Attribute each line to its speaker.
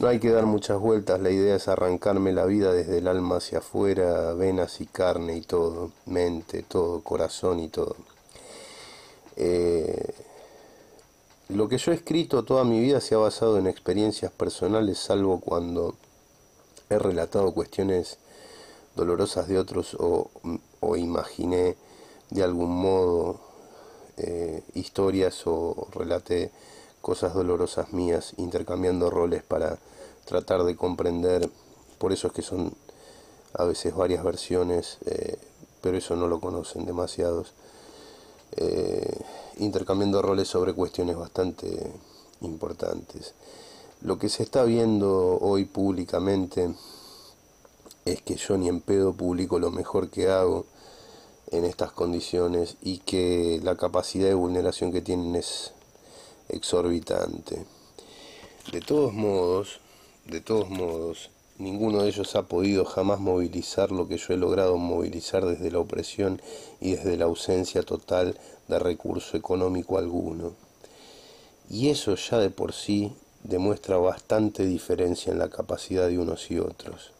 Speaker 1: No hay que dar muchas vueltas, la idea es arrancarme la vida desde el alma hacia afuera, venas y carne y todo, mente, todo, corazón y todo. Eh, lo que yo he escrito toda mi vida se ha basado en experiencias personales, salvo cuando he relatado cuestiones dolorosas de otros o, imaginé de algún modo eh, historias o relaté cosas dolorosas mías, intercambiando roles para tratar de comprender, por eso es que son a veces varias versiones, eh, pero eso no lo conocen demasiados, eh, intercambiando roles sobre cuestiones bastante importantes. Lo que se está viendo hoy públicamente es que yo ni en pedo publico lo mejor que hago en estas condiciones y que la capacidad de vulneración que tienen es exorbitante. De todos modos, de todos modos, ninguno de ellos ha podido jamás movilizar lo que yo he logrado movilizar desde la opresión y desde la ausencia total de recurso económico alguno. Y eso ya de por sí demuestra bastante diferencia en la capacidad de unos y otros.